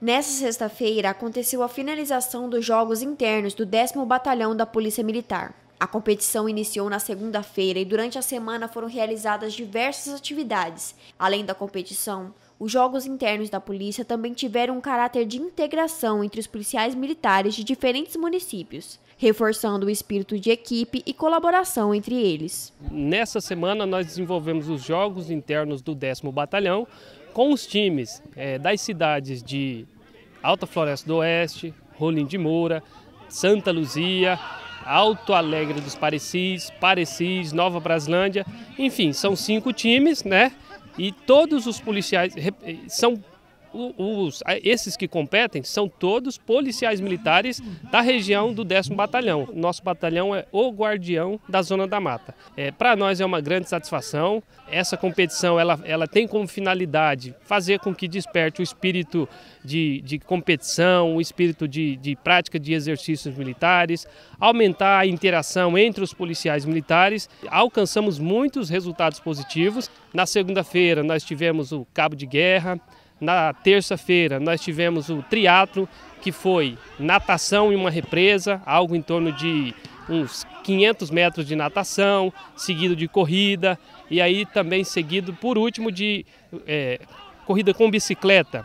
Nessa sexta-feira aconteceu a finalização dos jogos internos do 10 Batalhão da Polícia Militar. A competição iniciou na segunda-feira e durante a semana foram realizadas diversas atividades. Além da competição, os jogos internos da polícia também tiveram um caráter de integração entre os policiais militares de diferentes municípios, reforçando o espírito de equipe e colaboração entre eles. Nessa semana nós desenvolvemos os jogos internos do 10 Batalhão, com os times é, das cidades de Alta Floresta do Oeste, Rolim de Moura, Santa Luzia, Alto Alegre dos Parecis, Parecis, Nova Braslândia, enfim, são cinco times, né? E todos os policiais são os, esses que competem são todos policiais militares da região do 10 Batalhão. Nosso batalhão é o guardião da Zona da Mata. É, Para nós é uma grande satisfação. Essa competição ela, ela tem como finalidade fazer com que desperte o espírito de, de competição, o espírito de, de prática de exercícios militares, aumentar a interação entre os policiais militares. Alcançamos muitos resultados positivos. Na segunda-feira nós tivemos o cabo de guerra. Na terça-feira nós tivemos o triatlo, que foi natação em uma represa, algo em torno de uns 500 metros de natação, seguido de corrida e aí também seguido por último de é, corrida com bicicleta.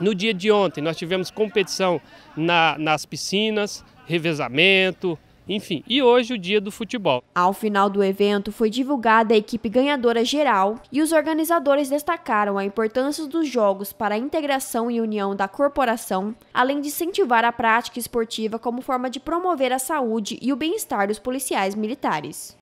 No dia de ontem nós tivemos competição na, nas piscinas, revezamento, enfim, e hoje o dia do futebol. Ao final do evento foi divulgada a equipe ganhadora geral e os organizadores destacaram a importância dos jogos para a integração e união da corporação, além de incentivar a prática esportiva como forma de promover a saúde e o bem-estar dos policiais militares.